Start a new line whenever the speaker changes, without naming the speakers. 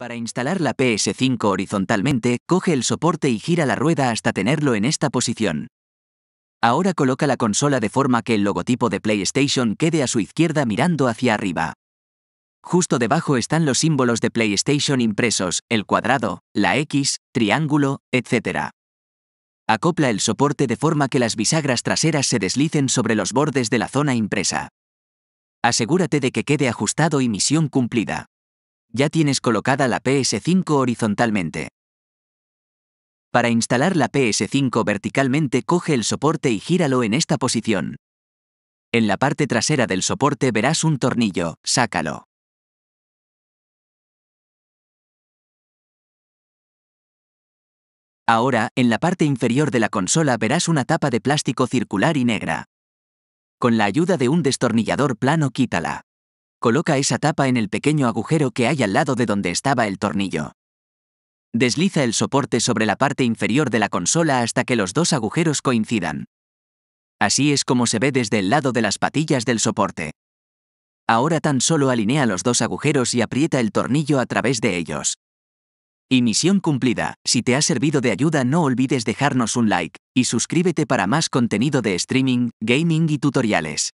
Para instalar la PS5 horizontalmente, coge el soporte y gira la rueda hasta tenerlo en esta posición. Ahora coloca la consola de forma que el logotipo de PlayStation quede a su izquierda mirando hacia arriba. Justo debajo están los símbolos de PlayStation impresos, el cuadrado, la X, triángulo, etc. Acopla el soporte de forma que las bisagras traseras se deslicen sobre los bordes de la zona impresa. Asegúrate de que quede ajustado y misión cumplida ya tienes colocada la PS5 horizontalmente. Para instalar la PS5 verticalmente coge el soporte y gíralo en esta posición. En la parte trasera del soporte verás un tornillo,
sácalo.
Ahora, en la parte inferior de la consola verás una tapa de plástico circular y negra. Con la ayuda de un destornillador plano quítala coloca esa tapa en el pequeño agujero que hay al lado de donde estaba el tornillo. Desliza el soporte sobre la parte inferior de la consola hasta que los dos agujeros coincidan. Así es como se ve desde el lado de las patillas del soporte. Ahora tan solo alinea los dos agujeros y aprieta el tornillo a través de ellos. Y misión cumplida, si te ha servido de ayuda no olvides dejarnos un like, y suscríbete para más contenido de streaming, gaming y tutoriales.